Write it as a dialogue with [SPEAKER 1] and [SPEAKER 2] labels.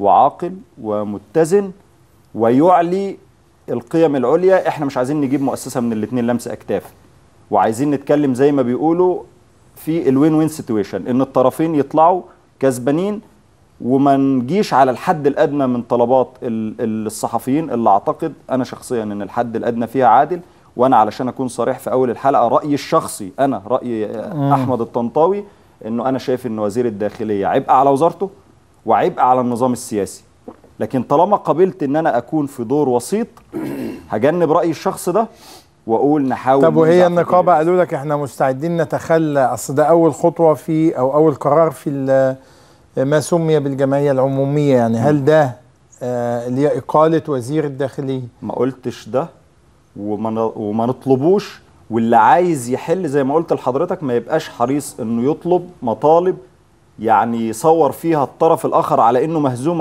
[SPEAKER 1] وعاقل ومتزن ويعلي القيم العليا احنا مش عايزين نجيب مؤسسه من الاثنين لمس اكتاف وعايزين نتكلم زي ما بيقولوا في الوين وين سيتويشن ان الطرفين يطلعوا كسبانين وما نجيش على الحد الادنى من طلبات الصحفيين اللي اعتقد انا شخصيا ان الحد الادنى فيها عادل وانا علشان اكون صريح في اول الحلقه رايي الشخصي انا راي آه. احمد الطنطاوي انه انا شايف ان وزير الداخليه عبء على وزارته وعبء على النظام السياسي لكن طالما قبلت ان انا اكون في دور وسيط هجنب راي الشخص ده واقول نحاول طب وهي النقابه
[SPEAKER 2] قالوا لك احنا مستعدين نتخلى اصل ده اول خطوه في او اول قرار في ما سمي بالجمعيه العموميه يعني هل ده آه، اللي هي اقاله
[SPEAKER 1] وزير الداخليه ما قلتش ده وما وما نطلبوش واللي عايز يحل زي ما قلت لحضرتك ما يبقاش حريص انه يطلب مطالب يعني يصور فيها الطرف الآخر على أنه مهزوم